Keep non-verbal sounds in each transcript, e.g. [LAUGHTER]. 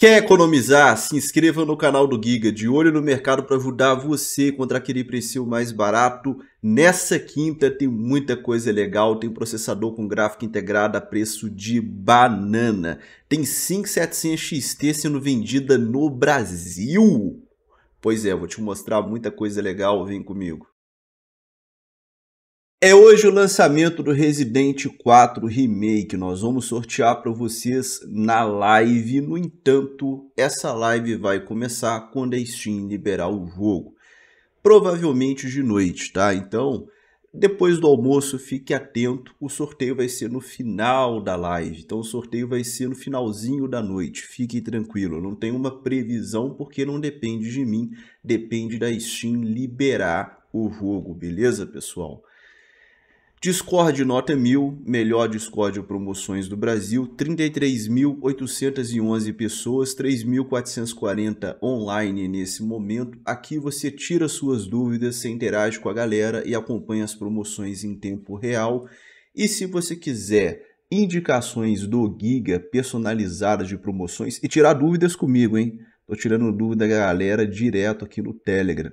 Quer economizar? Se inscreva no canal do Giga, de olho no mercado para ajudar você contra aquele preço mais barato. Nessa quinta tem muita coisa legal, tem processador com gráfico integrado a preço de banana. Tem 5700 XT sendo vendida no Brasil. Pois é, vou te mostrar muita coisa legal, vem comigo. É hoje o lançamento do Resident 4 Remake. Nós vamos sortear para vocês na live. No entanto, essa live vai começar quando a Steam liberar o jogo. Provavelmente de noite, tá? Então, depois do almoço, fique atento. O sorteio vai ser no final da live. Então, o sorteio vai ser no finalzinho da noite. Fique tranquilo. Não tem uma previsão porque não depende de mim. Depende da Steam liberar o jogo, beleza, pessoal? Discord nota 1000, melhor Discord promoções do Brasil, 33.811 pessoas, 3.440 online nesse momento. Aqui você tira suas dúvidas, você interage com a galera e acompanha as promoções em tempo real. E se você quiser indicações do Giga personalizadas de promoções e tirar dúvidas comigo, hein? Tô tirando dúvida da galera direto aqui no Telegram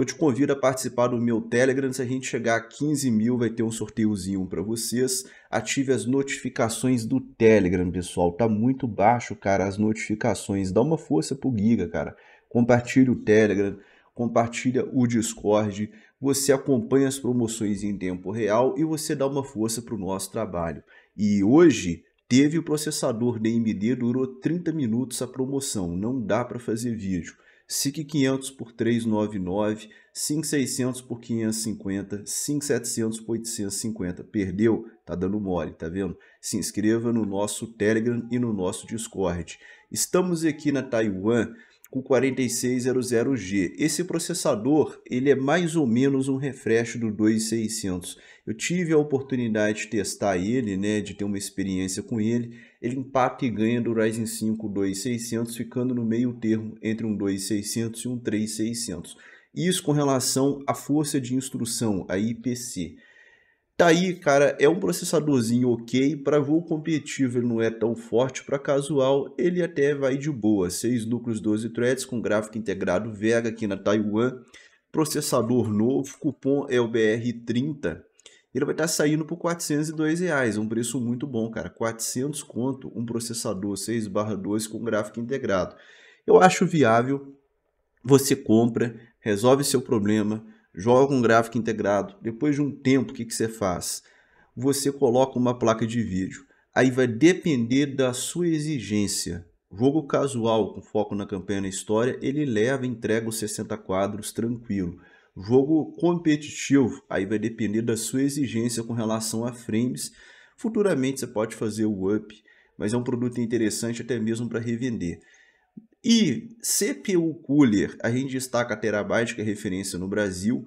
eu te convido a participar do meu Telegram. Se a gente chegar a 15 mil, vai ter um sorteiozinho para vocês. Ative as notificações do Telegram, pessoal. Tá muito baixo, cara, as notificações. Dá uma força pro Giga, cara. Compartilhe o Telegram, compartilha o Discord. Você acompanha as promoções em tempo real e você dá uma força pro nosso trabalho. E hoje teve o processador DMD, durou 30 minutos a promoção. Não dá para fazer vídeo SIC 500 por 399, 5600 por 550, 5700 por 850. Perdeu? Tá dando mole, tá vendo? Se inscreva no nosso Telegram e no nosso Discord. Estamos aqui na Taiwan com 4600G. Esse processador ele é mais ou menos um refresh do 2600. Eu tive a oportunidade de testar ele, né, de ter uma experiência com ele. Ele empata e ganha do Ryzen 5 2600, ficando no meio termo entre um 2600 e um 3600. Isso com relação à força de instrução, a IPC. Tá aí, cara, é um processadorzinho ok, para voo competitivo ele não é tão forte, para casual ele até vai de boa. 6 núcleos, 12 threads, com gráfico integrado Vega aqui na Taiwan. Processador novo, cupom é o BR30. Ele vai estar tá saindo por 402 reais, um preço muito bom, cara. 400 conto, um processador 6/2 com gráfico integrado. Eu acho viável. Você compra, resolve seu problema joga um gráfico integrado. Depois de um tempo, o que, que você faz? Você coloca uma placa de vídeo. Aí vai depender da sua exigência. Jogo casual com foco na campanha e na história, ele leva e entrega os 60 quadros tranquilo. Jogo competitivo, aí vai depender da sua exigência com relação a frames. Futuramente você pode fazer o up, mas é um produto interessante até mesmo para revender. E CPU Cooler, a gente destaca a Terabyte, que é referência no Brasil.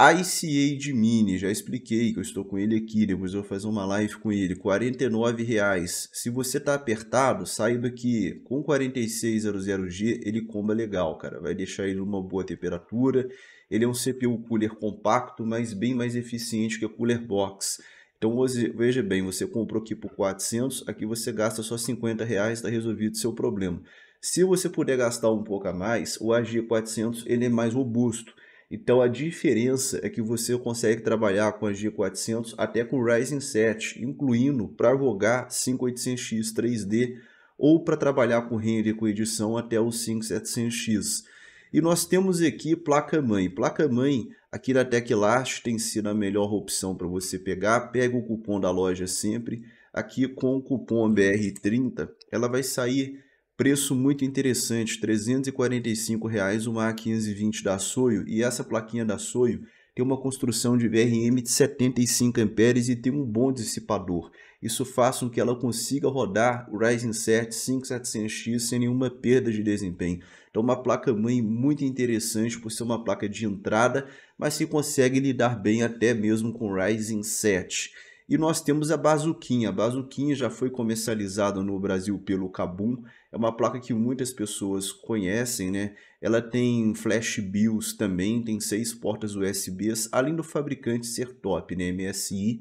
ICA de Mini, já expliquei que eu estou com ele aqui, depois eu vou fazer uma live com ele, R$ reais. Se você está apertado, saiba que com 4600G ele comba legal, cara. Vai deixar ele numa boa temperatura. Ele é um CPU cooler compacto, mas bem mais eficiente que a Cooler Box. Então veja bem, você comprou aqui por 400, aqui você gasta só 50 reais, está resolvido o seu problema. Se você puder gastar um pouco a mais, o AG400 ele é mais robusto. Então a diferença é que você consegue trabalhar com a G400 até com o Ryzen 7, incluindo para vogar 5800X 3D ou para trabalhar com render com edição até o 5700X. E nós temos aqui placa-mãe. Placa-mãe aqui na Teclast tem sido a melhor opção para você pegar. Pega o cupom da loja sempre. Aqui com o cupom BR30 ela vai sair Preço muito interessante, R$ 345,00 uma A1520 da Soio. E essa plaquinha da Soio tem uma construção de VRM de 75 amperes e tem um bom dissipador. Isso faz com que ela consiga rodar o Ryzen 7 5700X sem nenhuma perda de desempenho. Então uma placa-mãe muito interessante por ser uma placa de entrada, mas que consegue lidar bem até mesmo com o Ryzen 7. E nós temos a Bazuquinha. A Bazuquinha já foi comercializada no Brasil pelo Kabum. É uma placa que muitas pessoas conhecem, né? Ela tem flash BIOS também, tem seis portas USBs, além do fabricante ser top, né? MSI,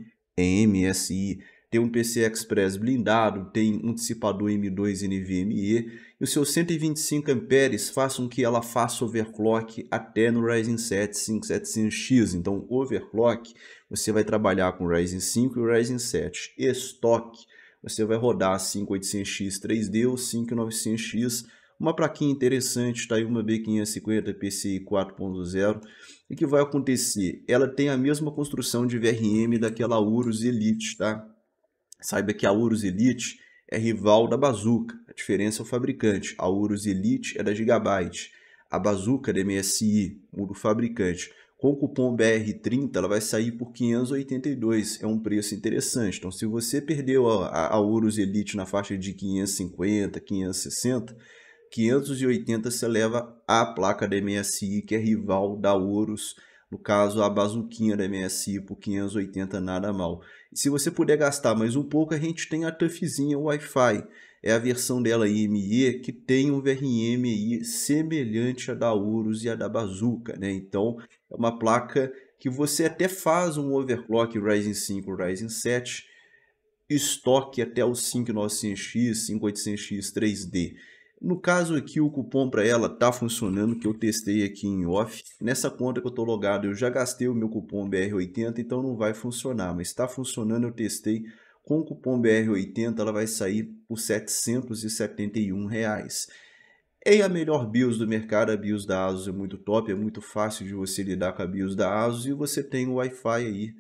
MSI tem um PC Express blindado, tem um dissipador M2 NVMe, e os seus 125 amperes façam que ela faça overclock até no Ryzen 7 5700X. Então, overclock, você vai trabalhar com o Ryzen 5 e o Ryzen 7. Estoque, você vai rodar 5800X 3D ou 5900X uma plaquinha interessante, está aí uma B550 PCI 4.0. E que vai acontecer? Ela tem a mesma construção de VRM daquela Urus Elite, tá? Saiba que a Urus Elite é rival da Bazooka, a diferença é o fabricante. A Urus Elite é da Gigabyte, a Bazooka é da MSI, o do fabricante. Com o cupom BR30, ela vai sair por 582, é um preço interessante. Então, se você perdeu a, a, a Urus Elite na faixa de 550, 560, 580 você leva a placa da MSI, que é rival da Urus, no caso a bazuquinha da MSI por 580, nada mal. Se você puder gastar mais um pouco, a gente tem a Tuffzinha Wi-Fi. É a versão dela IME que tem um VRM aí semelhante à da Urus e à da Bazooka, né? Então, é uma placa que você até faz um overclock Ryzen 5 Ryzen 7, estoque até o 5900X, 5800X 3D. No caso aqui, o cupom para ela tá funcionando, que eu testei aqui em off. Nessa conta que eu tô logado, eu já gastei o meu cupom BR80, então não vai funcionar. Mas está funcionando, eu testei. Com o cupom BR80, ela vai sair por R$ 771. Reais. É a melhor BIOS do mercado, a BIOS da ASUS é muito top, é muito fácil de você lidar com a BIOS da ASUS e você tem o Wi-Fi aí.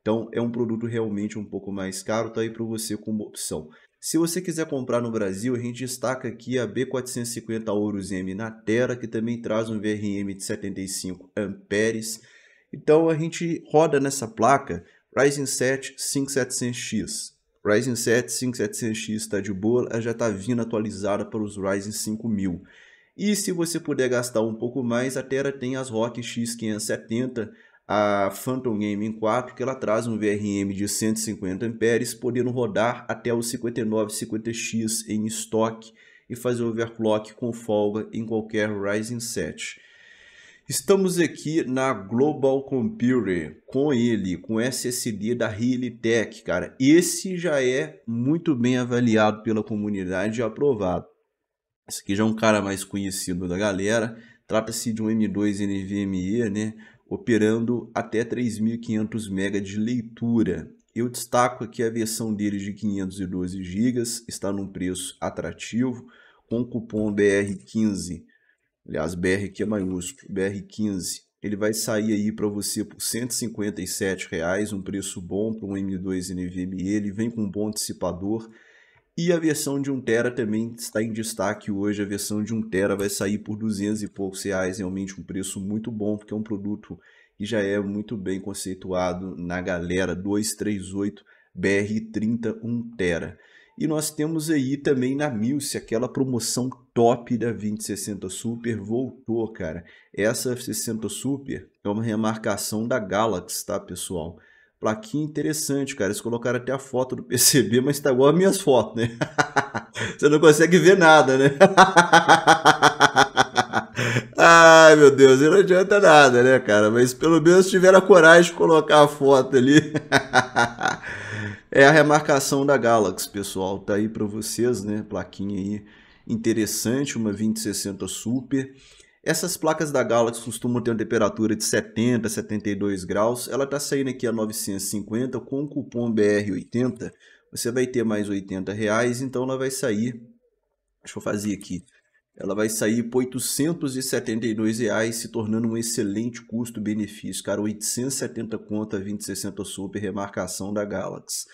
Então é um produto realmente um pouco mais caro, tá aí para você como opção. Se você quiser comprar no Brasil, a gente destaca aqui a B450 Ouros M na Terra, que também traz um VRM de 75 amperes. Então a gente roda nessa placa Ryzen 7 5700X. Ryzen 7 5700X está de boa, ela já está vindo atualizada para os Ryzen 5000. E se você puder gastar um pouco mais, a Terra tem as ROG X570 a Phantom Gaming 4, que ela traz um VRM de 150 amperes, podendo rodar até o 5950X em estoque e fazer overclock com folga em qualquer Ryzen 7. Estamos aqui na Global Computer com ele, com SSD da Healy Tech, cara. Esse já é muito bem avaliado pela comunidade e aprovado. Esse aqui já é um cara mais conhecido da galera. Trata-se de um M2 NVMe, né? operando até 3.500 MB de leitura. Eu destaco aqui a versão dele de 512 GB, está num preço atrativo, com o cupom BR15, aliás, BR aqui é maiúsculo, BR15, ele vai sair aí para você por R$ 157,00, um preço bom para um M2 NVMe, ele vem com um bom dissipador, e a versão de 1TB também está em destaque hoje. A versão de 1TB vai sair por 200 e poucos reais, realmente um preço muito bom, porque é um produto que já é muito bem conceituado na galera 238 BR30 1TB. E nós temos aí também na Milce aquela promoção top da 2060 Super voltou, cara. Essa 60 Super é uma remarcação da Galaxy, tá, pessoal? Plaquinha interessante, cara. Eles colocaram até a foto do PCB, [LAUGHS] mas tá igual as minhas fotos, né? [LAUGHS] Você não consegue ver nada, né? [LAUGHS] Ai, meu Deus, não adianta nada, né, cara? Mas pelo menos tiveram a coragem de colocar a foto ali. é a remarcação da Galaxy, pessoal. Tá aí para vocês, né? Plaquinha aí interessante, uma 2060 Super. Essas placas da Galaxy costumam ter uma temperatura de 70, 72 graus. Ela está saindo aqui a 950 com o cupom BR80. Você vai ter mais 80 reais, então ela vai sair... Deixa eu fazer aqui. Ela vai sair por 872 reais, se tornando um excelente custo-benefício. Cara, 870 conta 2060 Super, remarcação da Galaxy.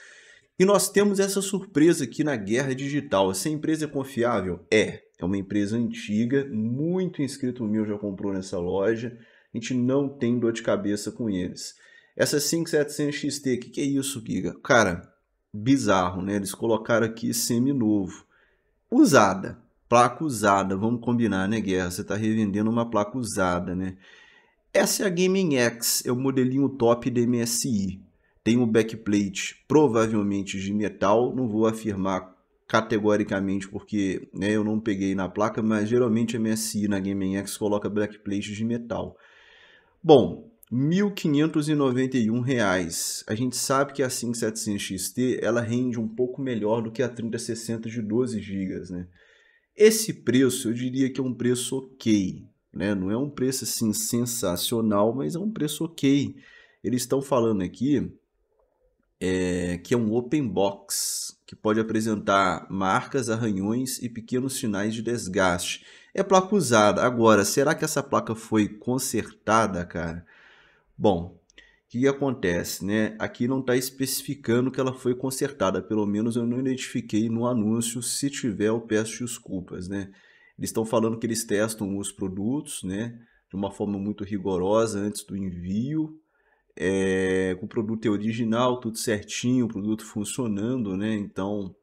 E nós temos essa surpresa aqui na guerra digital. Essa empresa é confiável? É. É uma empresa antiga, muito inscrito meu já comprou nessa loja. A gente não tem dor de cabeça com eles. Essa 5700 XT, que que é isso, Giga? Cara, bizarro, né? Eles colocaram aqui semi-novo. Usada, placa usada, vamos combinar, né, Guerra? Você está revendendo uma placa usada, né? Essa é a Gaming X, é o modelinho top da MSI. Tem um backplate provavelmente de metal, não vou afirmar categoricamente, porque né, eu não peguei na placa, mas geralmente a MSI na X coloca black plates de metal. Bom, R$ 1.591. A gente sabe que a 5700XT ela rende um pouco melhor do que a 3060 de 12 GB, né? Esse preço, eu diria que é um preço ok, né? Não é um preço assim sensacional, mas é um preço ok. Eles estão falando aqui é, que é um open box, que pode apresentar marcas, arranhões e pequenos sinais de desgaste. É placa usada. Agora, será que essa placa foi consertada, cara? Bom, o que acontece, né? Aqui não está especificando que ela foi consertada. Pelo menos eu não identifiquei no anúncio. Se tiver, eu peço desculpas, né? Eles estão falando que eles testam os produtos, né? De uma forma muito rigorosa antes do envio, é, com o produto original, tudo certinho, o produto funcionando, né? Então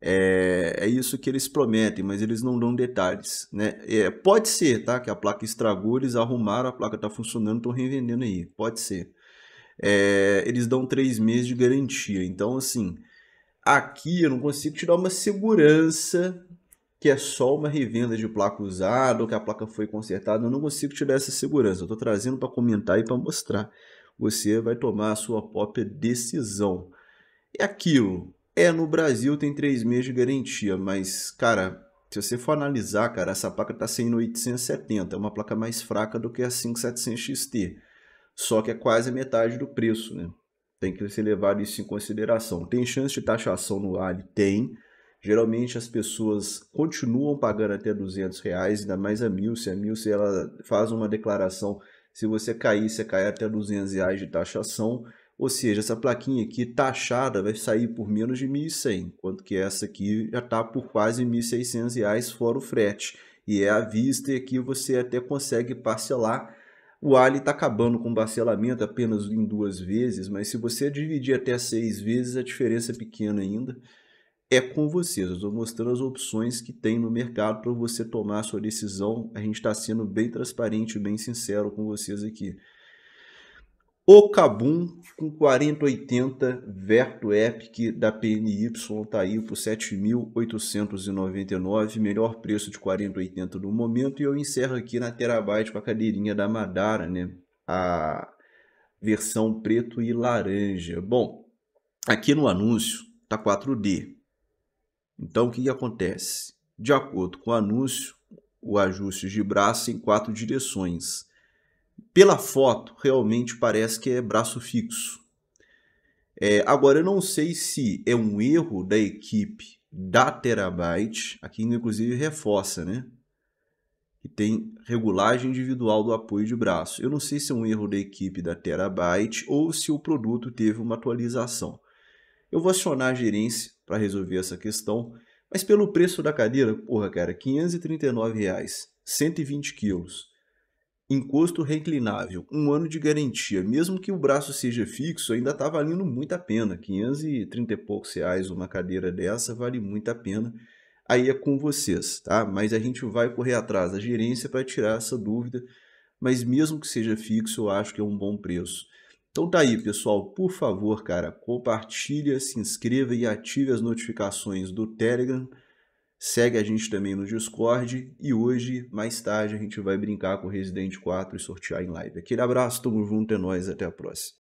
é, é isso que eles prometem, mas eles não dão detalhes, né? É, pode ser, tá? Que a placa estragou, eles arrumaram, a placa está funcionando, estão revendendo aí, pode ser. É, eles dão três meses de garantia, então assim, aqui eu não consigo tirar uma segurança que é só uma revenda de placa usada ou que a placa foi consertada, eu não consigo tirar essa segurança. Eu estou trazendo para comentar e para mostrar você vai tomar a sua própria decisão. E é aquilo. É, no Brasil tem três meses de garantia, mas, cara, se você for analisar, cara, essa placa está sendo 870, é uma placa mais fraca do que a 5700 XT, só que é quase metade do preço, né? Tem que ser levado isso em consideração. Tem chance de taxação no Ali? Tem. Geralmente as pessoas continuam pagando até 200 reais, ainda mais a mil, se a mil se ela faz uma declaração se você cair, você cai até 200 reais de taxação. Ou seja, essa plaquinha aqui taxada vai sair por menos de 1.100, enquanto que essa aqui já está por quase 1.600 reais fora o frete. E é à vista e aqui você até consegue parcelar. O Ali está acabando com parcelamento apenas em duas vezes, mas se você dividir até seis vezes, a diferença é pequena ainda é com vocês. Eu estou mostrando as opções que tem no mercado para você tomar a sua decisão. A gente está sendo bem transparente, bem sincero com vocês aqui. O Cabum com 4080 Verto Epic da PNY está aí por 7.899, melhor preço de 4080 no momento. E eu encerro aqui na Terabyte com a cadeirinha da Madara, né? A versão preto e laranja. Bom, aqui no anúncio tá 4D. Então, o que, acontece? De acordo com o anúncio, o ajuste de braço em quatro direções. Pela foto, realmente parece que é braço fixo. É, agora, eu não sei se é um erro da equipe da Terabyte, aqui inclusive reforça, né? Que tem regulagem individual do apoio de braço. Eu não sei se é um erro da equipe da Terabyte ou se o produto teve uma atualização. Eu vou acionar a gerência para resolver essa questão, mas pelo preço da cadeira, porra, cara, R$ 539,00, 120 quilos, encosto reclinável, um ano de garantia, mesmo que o braço seja fixo, ainda está valendo muito a pena. 530 e poucos reais uma cadeira dessa vale muito a pena. Aí é com vocês, tá? Mas a gente vai correr atrás da gerência para tirar essa dúvida mas mesmo que seja fixo, eu acho que é um bom preço. Então tá aí, pessoal. Por favor, cara, compartilha, se inscreva e ative as notificações do Telegram. Segue a gente também no Discord e hoje, mais tarde, a gente vai brincar com o Resident 4 e sortear em live. Aquele abraço, tamo junto, é nóis, até a próxima.